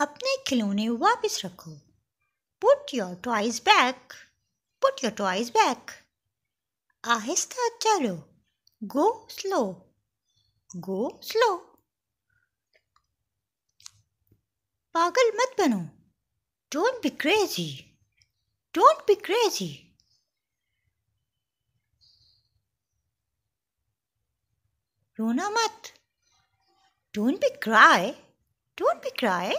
अपने खिलौने वापस रखो put your toys back put your toys back आहिस्ता चलो गो स्लो गो स्लो पागल मत बनो don't be crazy don't be crazy रोना मत don't be cry don't be cry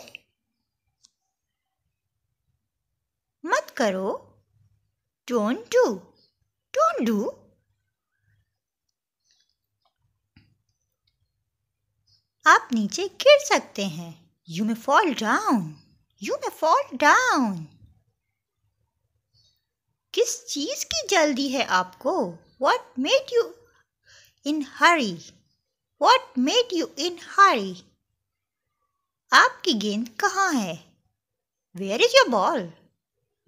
करो डोंट डू डोंट डू आप नीचे गिर सकते हैं you may fall down you may fall down किस चीज की जल्दी है आपको what made you in hurry what made you in hurry आपकी गेंद कहाँ है where is your ball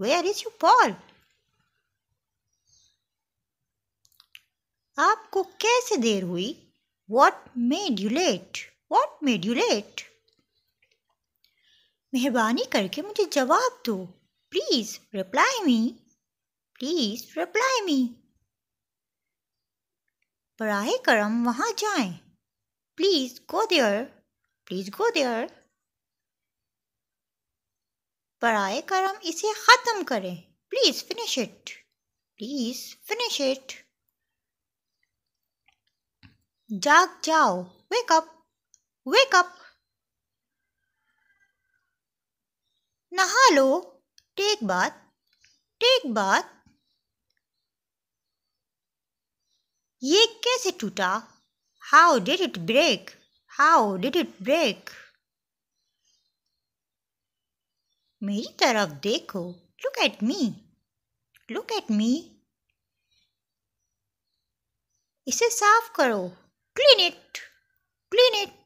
where is you ball आपको कैसे देर हुई what made you late what made you late मेहरबानी करके मुझे जवाब दो please reply me please reply me बरए करम वहां जाए please go there please go there बराए करम इसे ख़त्म करें please finish it please finish it जाग जाओ वेक अप वेक अप नहा लो टेक बात टेक बात ये कैसे टूटा how did it break how did it break मेरी तरफ देखो look at me look at me इसे साफ करो क्लीन इट क्लीन इट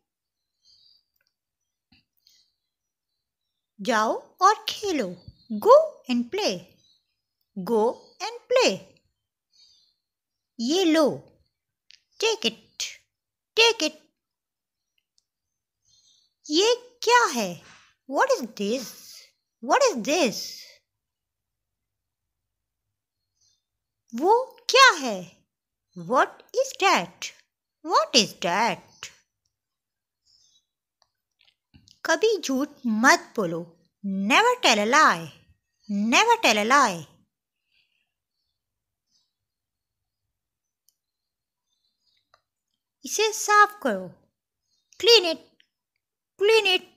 जाओ और खेलो go and play go and play ये लो टेक इट टेक इट ये क्या है what is this What is this वो क्या है what is that? What is that? कभी झूठ मत बोलो never tell a lie. Never tell a lie. इसे साफ करो क्लीन इट क्लीन इट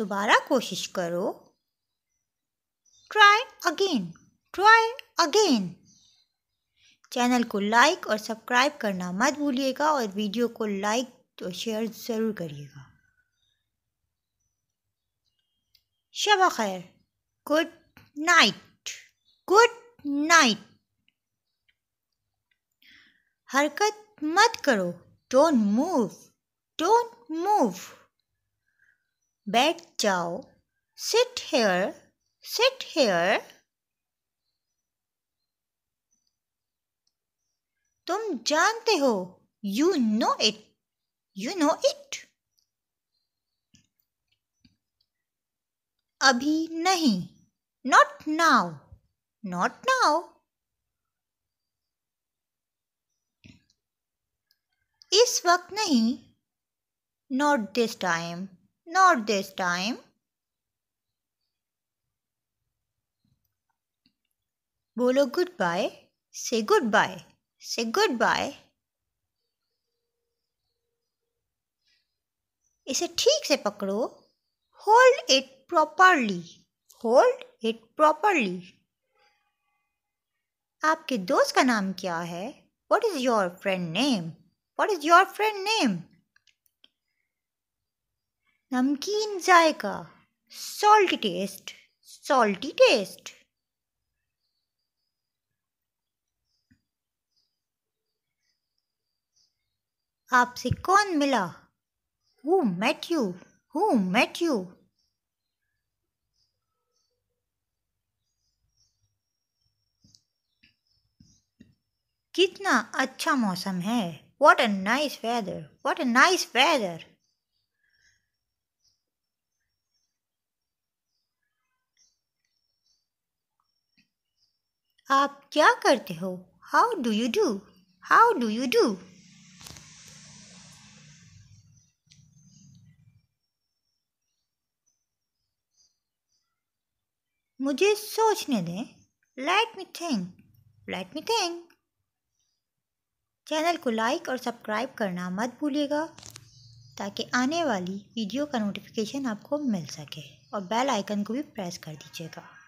दोबारा कोशिश करो try again try again channel को लाइक और सब्सक्राइब करना मत भूलिएगा और वीडियो को लाइक और शेयर ज़रूर करिएगा शब खैर गुड नाइट गुड नाइट हरकत मत करो डोंट मूव डोंट मूव बैठ जाओ सिट हेयर सिट हेयर तुम जानते हो you know it you know it अभी नहीं नॉट नाउ नॉट नाउ इस वक्त नहीं not this time Not this time. बोलो good bye say good bye say good bye इसे ठीक से पकड़ो hold it properly hold it properly आपके दोस्त का नाम क्या है what is your friend name what is your friend name नमकीन जायका सॉल्टी टेस्ट सॉल्टी टेस्ट आपसे कौन मिला who met you who met you कितना अच्छा मौसम है what a nice weather what a nice weather आप क्या करते हो how do you do how do you do मुझे सोचने दें let me think let me think channel को लाइक और सब्सक्राइब करना मत भूलिएगा ताकि आने वाली वीडियो का नोटिफिकेशन आपको मिल सके और बेल आइकन को भी प्रेस कर दीजिएगा